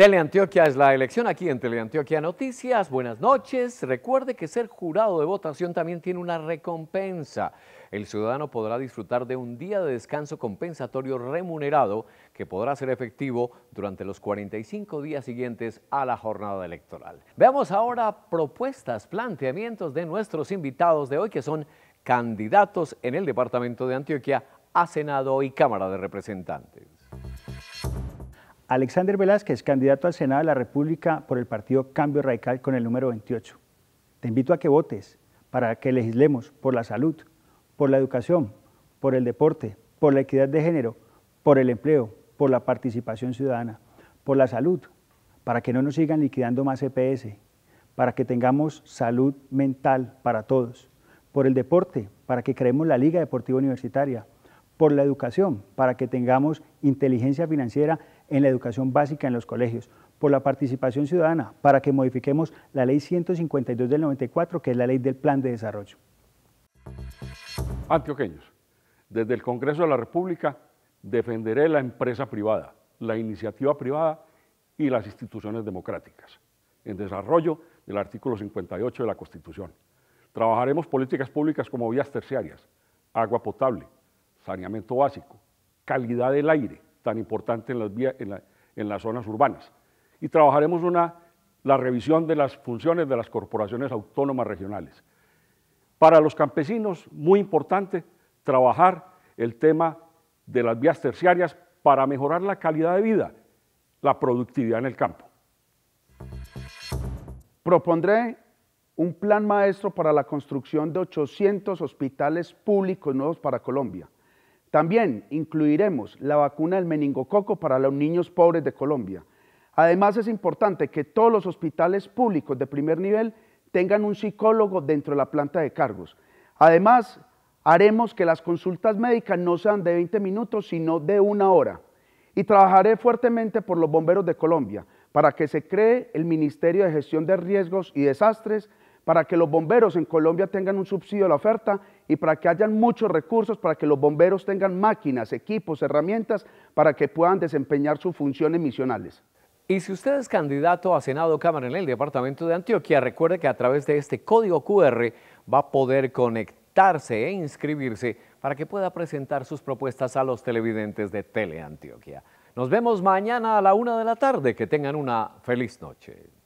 Teleantioquia es la elección aquí en Teleantioquia Noticias. Buenas noches. Recuerde que ser jurado de votación también tiene una recompensa. El ciudadano podrá disfrutar de un día de descanso compensatorio remunerado que podrá ser efectivo durante los 45 días siguientes a la jornada electoral. Veamos ahora propuestas, planteamientos de nuestros invitados de hoy que son candidatos en el departamento de Antioquia a Senado y Cámara de Representantes. Alexander Velázquez, candidato al Senado de la República por el partido Cambio Radical con el número 28. Te invito a que votes para que legislemos por la salud, por la educación, por el deporte, por la equidad de género, por el empleo, por la participación ciudadana, por la salud, para que no nos sigan liquidando más EPS, para que tengamos salud mental para todos, por el deporte, para que creemos la Liga Deportiva Universitaria, por la educación, para que tengamos inteligencia financiera en la educación básica en los colegios, por la participación ciudadana, para que modifiquemos la Ley 152 del 94, que es la ley del Plan de Desarrollo. Antioqueños, desde el Congreso de la República defenderé la empresa privada, la iniciativa privada y las instituciones democráticas, en desarrollo del artículo 58 de la Constitución. Trabajaremos políticas públicas como vías terciarias, agua potable, saneamiento básico, calidad del aire, tan importante en las, zonas urbanas. Y trabajaremos la revisión de las funciones de las corporaciones autónomas regionales. Para los campesinos, muy importante trabajar el tema de las vías terciarias para mejorar la calidad de vida, la productividad en el campo. Propondré un plan maestro para la construcción de 800 hospitales públicos nuevos para Colombia. También incluiremos la vacuna del meningococo para los niños pobres de Colombia. Además, es importante que todos los hospitales públicos de primer nivel tengan un psicólogo dentro de la planta de cargos. Además, haremos que las consultas médicas no sean de 20 minutos, sino de una hora. Y trabajaré fuertemente por los bomberos de Colombia para que se cree el Ministerio de Gestión de Riesgos y Desastres para que los bomberos en Colombia tengan un subsidio a la oferta y para que hayan muchos recursos, para que los bomberos tengan máquinas, equipos, herramientas, para que puedan desempeñar sus funciones misionales. Y si usted es candidato a Senado Cámara en el Departamento de Antioquia, recuerde que a través de este código QR va a poder conectarse e inscribirse para que pueda presentar sus propuestas a los televidentes de Teleantioquia. Nos vemos mañana a la una de la tarde. Que tengan una feliz noche.